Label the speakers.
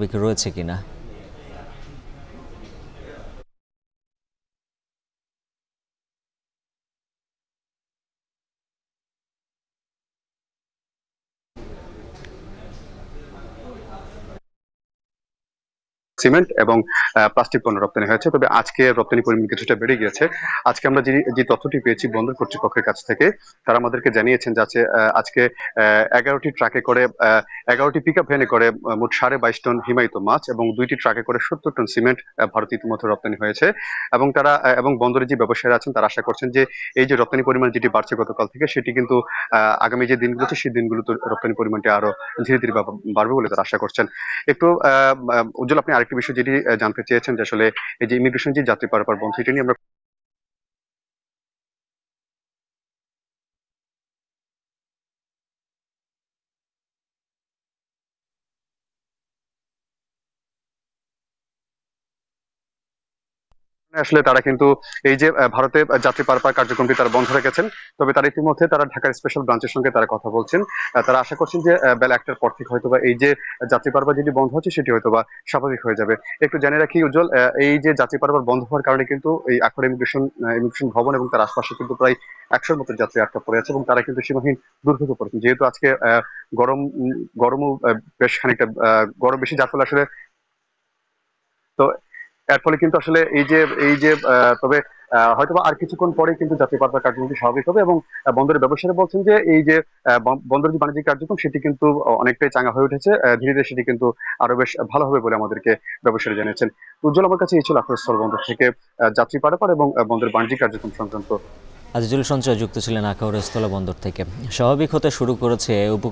Speaker 1: স্বাভাবিক রয়েছে কিনা সিমেন্ট এবং প্লাস্টিক পণ্য রপ্তানি হয়েছে তবে আজকে রপ্তানি পরিমাণ কিছুটা বেড়ে গিয়েছে আজকে আমরা যে তথ্যটি পেয়েছি বন্দর কর্তৃপক্ষের কাছ থেকে তারা আমাদেরকে জানিয়েছেন যে আজকে এগারোটি ট্রাকে করে এগারোটি আপ ভ্যানে করে মোট সাড়ে বাইশ টন হিমায়িত মাছ এবং দুইটি ট্রাকে করে সত্তর টন সিমেন্ট ভারত ইতিমধ্যে রপ্তানি হয়েছে এবং তারা এবং বন্দরে যে ব্যবসায়ীরা আছেন তারা আশা করছেন যে এই যে রপ্তানি পরিমাণ যেটি বাড়ছে গতকাল থেকে সেটি কিন্তু আগামী যে দিনগুলো সেই দিনগুলোতে রপ্তানি পরিমাণটি আরো ধীরে ধীরে বাড়বে বলে তারা আশা করছেন একটু উজ্জ্বল আপনি আরেকটি বিষয় যেটি জানতে চেয়েছেন যে আসলে এই যে ইমিগ্রেশন যে যাত্রী পারাপার বন্ধ এটি নিয়ে আমরা আসলে তারা কিন্তু এই যে ভারতে যাত্রী পারাপার কার্যক্রমটি তারা বন্ধ রেখেছেন তবে তার ইতিমধ্যে তারা ঢাকার স্পেশাল ব্রাঞ্চের সঙ্গে তারা কথা বলছেন তারা আশা করছেন যে বেলা একটার পর থেকে হয়তোবা এই যে যাত্রী পারাপার যেটি বন্ধ হচ্ছে সেটি হয়তো বা স্বাভাবিক হয়ে যাবে একটু জানিয়ে রাখি উজ্জ্বল এই যে যাত্রী পারাপার বন্ধ হওয়ার কারণে কিন্তু এই আখড়া ইমিগ্রেশন ইমিগ্রেশন ভবন এবং তার আশপাশে কিন্তু প্রায় একশোর মতো যাত্রী আটকা পড়ে আছে এবং তারা কিন্তু সীমাহীন দুর্ভোগ পড়েছেন যেহেতু আজকে গরম গরমও বেশ খানিকটা গরম বেশি যার ফলে আসলে এর ফলে কিন্তু আসলে এই যে এই যে তবে হয়তো আর কিছুক্ষণ পরে কিন্তু জাতীয় পাতার কার্যক্রমটি স্বাভাবিক হবে এবং বন্দরের ব্যবসায়ীরা বলছেন যে এই যে বন্দর যে বাণিজ্যিক কার্যক্রম সেটি কিন্তু অনেকটাই চাঙ্গা হয়ে উঠেছে ধীরে ধীরে সেটি কিন্তু আরো বেশ ভালো হবে বলে আমাদেরকে ব্যবসায়ী জানিয়েছেন উজ্জ্বল আমার কাছে এই ছিল আক্রস্থল বন্দর থেকে যাত্রী পারাপার এবং বন্দরের বাণিজ্যিক কার্যক্রম সংক্রান্ত আজিজুল সঞ্চয় যুক্ত ছিলেন আখাউড়া বন্দর থেকে স্বাভাবিক হতে শুরু করেছে উপ